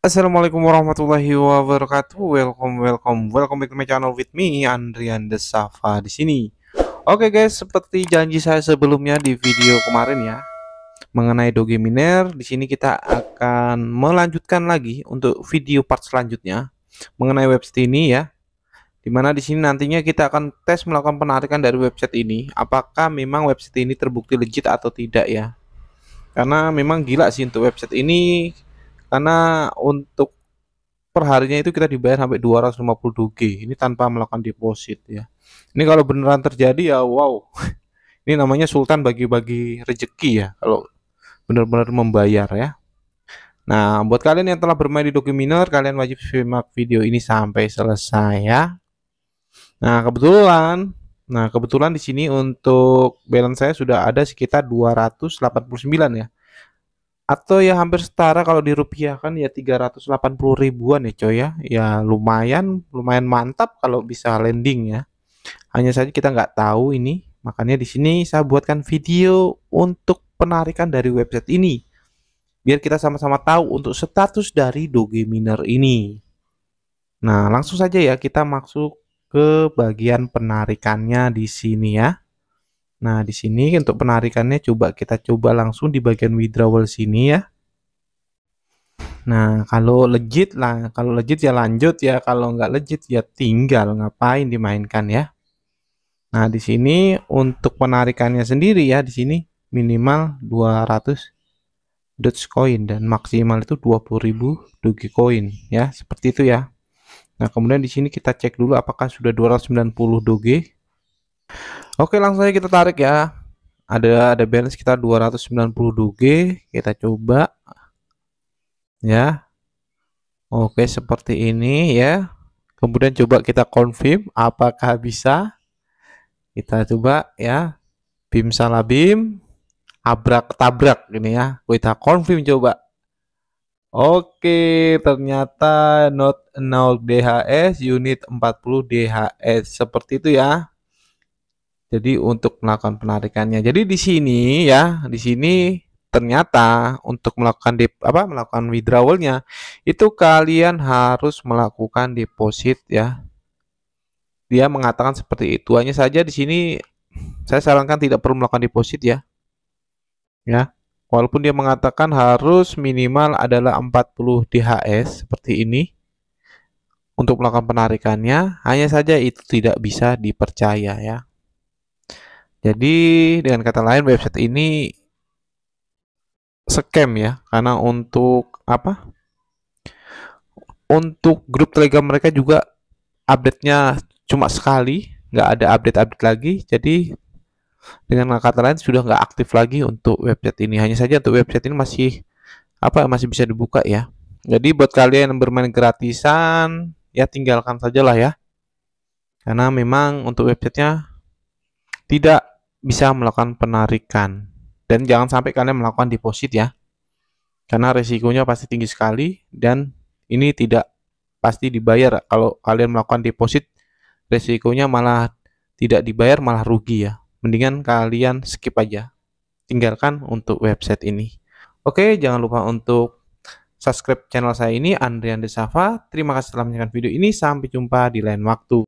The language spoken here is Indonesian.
Assalamualaikum warahmatullahi wabarakatuh. Welcome, welcome, welcome back to my channel with me Andrian Desafa di sini. Oke okay guys, seperti janji saya sebelumnya di video kemarin ya mengenai Doge Miner, di sini kita akan melanjutkan lagi untuk video part selanjutnya mengenai website ini ya. Dimana di sini nantinya kita akan tes melakukan penarikan dari website ini, apakah memang website ini terbukti legit atau tidak ya. Karena memang gila sih untuk website ini karena untuk perharinya itu kita dibayar sampai 250 G ini tanpa melakukan deposit ya ini kalau beneran terjadi ya wow ini namanya sultan bagi-bagi rejeki ya kalau bener-bener membayar ya nah buat kalian yang telah bermain di dokuminer kalian wajib simak video ini sampai selesai ya nah kebetulan nah kebetulan di sini untuk balance saya sudah ada sekitar 289 ya atau ya hampir setara kalau dirupiahkan ya 380 ribuan ya coy ya ya lumayan lumayan mantap kalau bisa landing ya hanya saja kita nggak tahu ini makanya di sini saya buatkan video untuk penarikan dari website ini biar kita sama-sama tahu untuk status dari doge miner ini nah langsung saja ya kita masuk ke bagian penarikannya di sini ya Nah, di sini untuk penarikannya coba kita coba langsung di bagian withdrawal sini ya. Nah, kalau legit lah, kalau legit ya lanjut ya, kalau nggak legit ya tinggal ngapain dimainkan ya. Nah, di sini untuk penarikannya sendiri ya di sini minimal 200 Dogecoin dan maksimal itu 20.000 Dogecoin ya, seperti itu ya. Nah, kemudian di sini kita cek dulu apakah sudah 290 Doge. Oke, langsung aja kita tarik ya. Ada ada balance kita 290 G, kita coba. Ya. Oke, seperti ini ya. Kemudian coba kita confirm apakah bisa. Kita coba ya. Bim salah bim. Abrak tabrak ini ya. Kita confirm coba. Oke, ternyata not 0 DHS unit 40 DHS seperti itu ya. Jadi untuk melakukan penarikannya. Jadi di sini ya, di sini ternyata untuk melakukan dip, apa melakukan withdrawalnya itu kalian harus melakukan deposit ya. Dia mengatakan seperti itu. Hanya saja di sini saya sarankan tidak perlu melakukan deposit ya. Ya. Walaupun dia mengatakan harus minimal adalah 40 DHS seperti ini untuk melakukan penarikannya, hanya saja itu tidak bisa dipercaya ya. Jadi dengan kata lain website ini scam ya karena untuk apa? Untuk grup Telegram mereka juga update-nya cuma sekali, nggak ada update-update lagi. Jadi dengan kata lain sudah nggak aktif lagi untuk website ini. Hanya saja untuk website ini masih apa masih bisa dibuka ya. Jadi buat kalian yang bermain gratisan ya tinggalkan sajalah ya. Karena memang untuk websitenya tidak bisa melakukan penarikan. Dan jangan sampai kalian melakukan deposit ya. Karena resikonya pasti tinggi sekali dan ini tidak pasti dibayar. Kalau kalian melakukan deposit, resikonya malah tidak dibayar malah rugi ya. Mendingan kalian skip aja. Tinggalkan untuk website ini. Oke, jangan lupa untuk subscribe channel saya ini, Andrian Desava. Terima kasih telah menyaksikan video ini. Sampai jumpa di lain waktu.